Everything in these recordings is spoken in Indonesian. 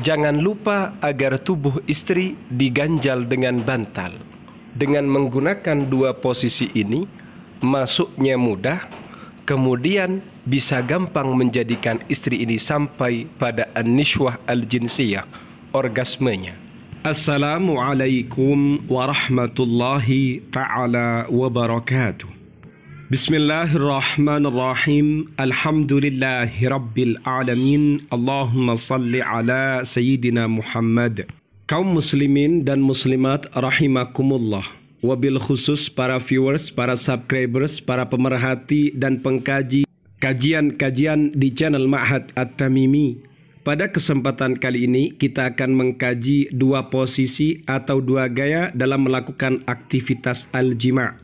Jangan lupa agar tubuh istri diganjal dengan bantal. Dengan menggunakan dua posisi ini, masuknya mudah, kemudian bisa gampang menjadikan istri ini sampai pada an-nishwah al-jinsiyah, orgasmenya. Assalamualaikum warahmatullahi taala wabarakatuh. Bismillahirrahmanirrahim. Rahman রাহিম আলহামদুলিল্লাহ হিরব্বিল আলমিন আল্লাহম্মা সাল্লি kaum muslimin dan muslimat rahimakumullah wabil khusus para viewers, para subscribers, para pemerhati dan pengkaji kajian-kajian di channel Ma'had At-Tamimi pada kesempatan kali ini kita akan mengkaji dua posisi atau dua gaya dalam melakukan aktivitas al-jima'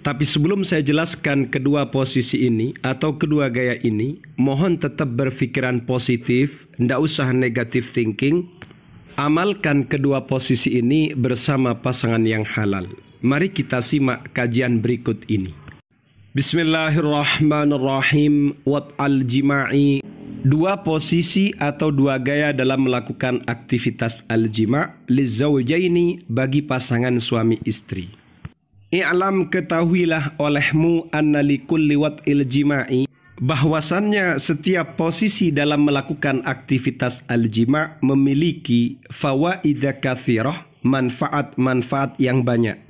Tapi sebelum saya jelaskan kedua posisi ini atau kedua gaya ini, mohon tetap berpikiran positif, ndak usah negatif thinking. Amalkan kedua posisi ini bersama pasangan yang halal. Mari kita simak kajian berikut ini. Bismillahirrahmanirrahim al jima'i Dua posisi atau dua gaya dalam melakukan aktivitas al-jima' Lizawjaini bagi pasangan suami istri I'lam ketahuilah olehmu anna likulli wat'il jima'i bahwasannya setiap posisi dalam melakukan aktivitas al-jima' memiliki fawaidah kathiroh manfaat-manfaat yang banyak.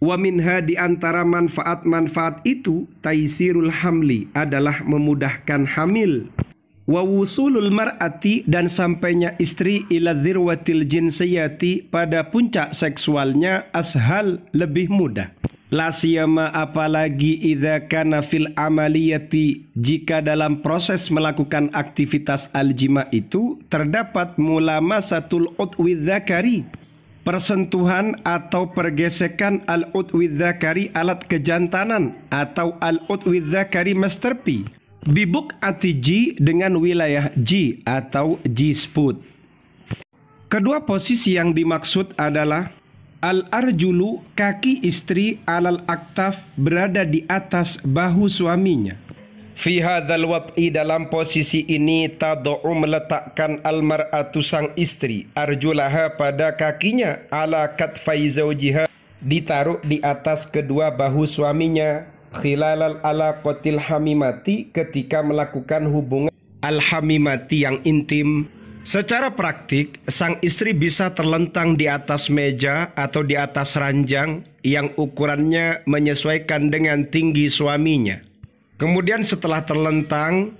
Wa minha di antara manfaat-manfaat itu taisirul hamli adalah memudahkan hamil wa wusulul mar'ati dan sampainya istri ila dzirwatil jinsiyati pada puncak seksualnya ashal lebih mudah lasyama apalagi idza kana fil amaliyati jika dalam proses melakukan aktivitas aljima itu terdapat mulamasatul utwi dzakari persentuhan atau pergesekan al utwi dzakari alat kejantanan atau al utwi dzakari masterpi Bibuk ati G dengan wilayah G atau G-spot. Kedua posisi yang dimaksud adalah Al-arjulu kaki istri alal aktaf berada di atas bahu suaminya. Fi hadzal wat'i dalam posisi ini tad'u meletakkan almar'atu sang istri arjulaha pada kakinya ala katfai zaujiha ditaruh di atas kedua bahu suaminya khilalal alaqatil hamimati ketika melakukan hubungan al-hamimati yang intim Secara praktik, sang istri bisa terlentang di atas meja atau di atas ranjang yang ukurannya menyesuaikan dengan tinggi suaminya. Kemudian setelah terlentang,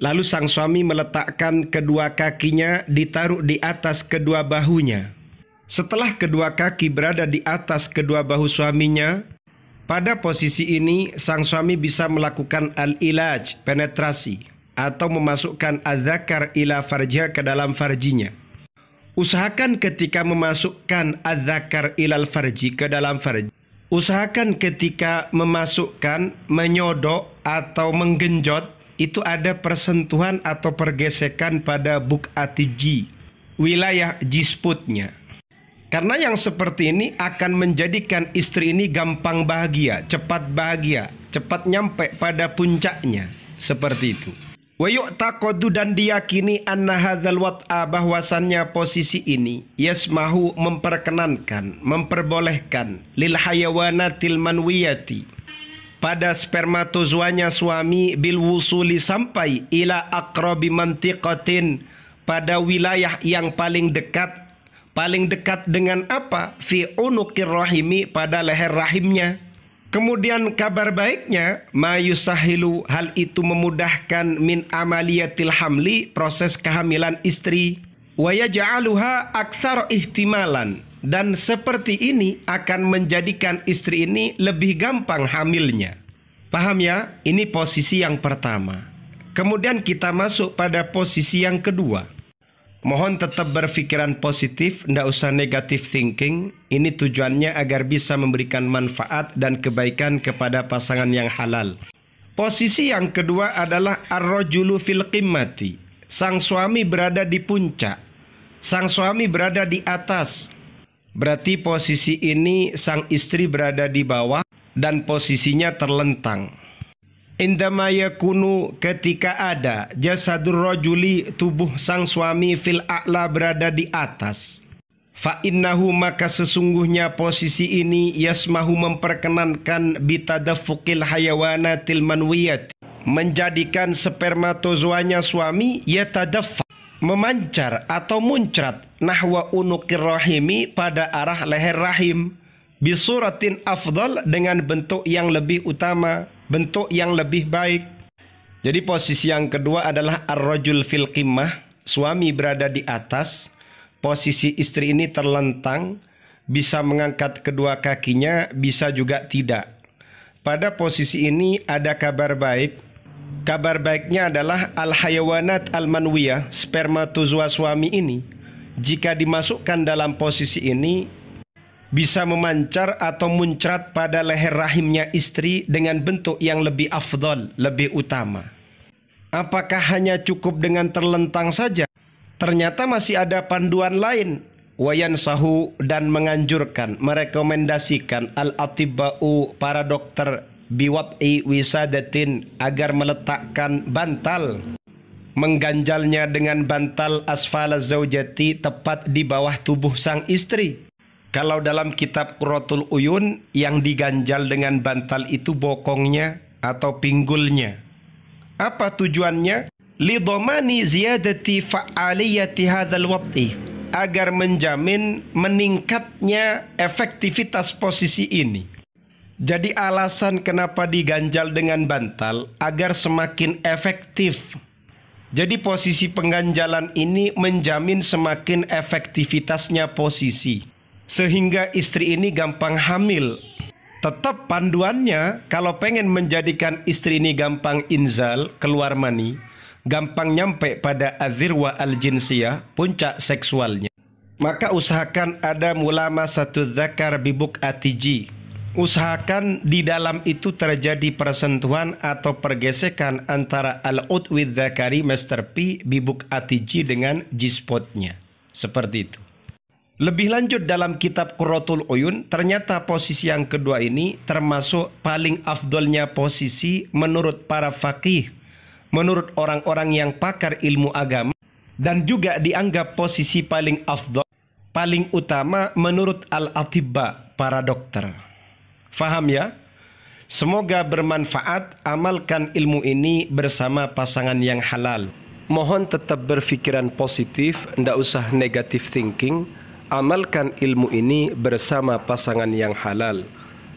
lalu sang suami meletakkan kedua kakinya ditaruh di atas kedua bahunya. Setelah kedua kaki berada di atas kedua bahu suaminya, pada posisi ini, sang suami bisa melakukan al-ilaj, penetrasi, atau memasukkan adzakar ila farja ke dalam farjinya. Usahakan ketika memasukkan adzakar ilal farji ke dalam farji. Usahakan ketika memasukkan, menyodok, atau menggenjot, itu ada persentuhan atau pergesekan pada buk G, wilayah jisputnya. Karena yang seperti ini akan menjadikan istri ini gampang bahagia, cepat bahagia, cepat nyampe pada puncaknya. Seperti itu. Wayuk takodu dan diyakini anna hadzal wat'a bahwasannya posisi ini yasmahu memperkenankan, memperbolehkan lil hayawanatil manwiyati pada spermatozoanya suami bil wusuli sampai ila akrobi mantiqatin pada wilayah yang paling dekat paling dekat dengan apa? Fi unukir rahimi pada leher rahimnya. Kemudian kabar baiknya, mayusahilu hal itu memudahkan min amaliyatil hamli proses kehamilan istri. Wayaja'aluha aksar ihtimalan. Dan seperti ini akan menjadikan istri ini lebih gampang hamilnya. Paham ya? Ini posisi yang pertama. Kemudian kita masuk pada posisi yang kedua. Mohon tetap berpikiran positif, tidak usah negatif thinking. Ini tujuannya agar bisa memberikan manfaat dan kebaikan kepada pasangan yang halal. Posisi yang kedua adalah arrojulu filkim fil qimmati. Sang suami berada di puncak. Sang suami berada di atas. Berarti posisi ini sang istri berada di bawah dan posisinya terlentang. Indama yakunu ketika ada jasadur rojuli tubuh sang suami fil a'la berada di atas. Fa innahu maka sesungguhnya posisi ini yasmahu memperkenankan bitadafukil hayawanatil manwiyat. Menjadikan spermatozoanya suami yatadaffa memancar atau muncrat nahwa unukir rahimi pada arah leher rahim. Bisuratin afdal dengan bentuk yang lebih utama bentuk yang lebih baik. Jadi posisi yang kedua adalah ar-rajul fil qimmah, suami berada di atas, posisi istri ini terlentang, bisa mengangkat kedua kakinya, bisa juga tidak. Pada posisi ini ada kabar baik. Kabar baiknya adalah al-hayawanat al-manwiyah, spermatozoa suami ini. Jika dimasukkan dalam posisi ini, bisa memancar atau muncrat pada leher rahimnya istri dengan bentuk yang lebih afdol, lebih utama. Apakah hanya cukup dengan terlentang saja? Ternyata masih ada panduan lain. Wayan sahu dan menganjurkan, merekomendasikan al-atibau para dokter biwat'i wisadatin agar meletakkan bantal mengganjalnya dengan bantal asfala zaujati tepat di bawah tubuh sang istri kalau dalam kitab Quratul Uyun yang diganjal dengan bantal itu bokongnya atau pinggulnya. Apa tujuannya? Lidomani ziyadati fa'aliyati hadhal wati agar menjamin meningkatnya efektivitas posisi ini. Jadi alasan kenapa diganjal dengan bantal agar semakin efektif. Jadi posisi pengganjalan ini menjamin semakin efektivitasnya posisi sehingga istri ini gampang hamil. Tetap panduannya kalau pengen menjadikan istri ini gampang inzal, keluar mani, gampang nyampe pada azirwa al jinsia puncak seksualnya. Maka usahakan ada mulama satu zakar bibuk atiji. Usahakan di dalam itu terjadi persentuhan atau pergesekan antara al-ud with zakari master P bibuk atiji dengan g spotnya Seperti itu. Lebih lanjut dalam kitab Qurratul Uyun, ternyata posisi yang kedua ini termasuk paling afdolnya posisi menurut para faqih, menurut orang-orang yang pakar ilmu agama dan juga dianggap posisi paling afdol, paling utama menurut al-atibba, para dokter. Faham ya? Semoga bermanfaat, amalkan ilmu ini bersama pasangan yang halal. Mohon tetap berpikiran positif, tidak usah negative thinking amalkan ilmu ini bersama pasangan yang halal.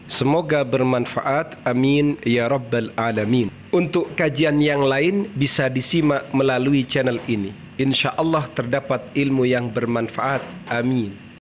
Semoga bermanfaat. Amin ya rabbal alamin. Untuk kajian yang lain bisa disimak melalui channel ini. Insyaallah terdapat ilmu yang bermanfaat. Amin.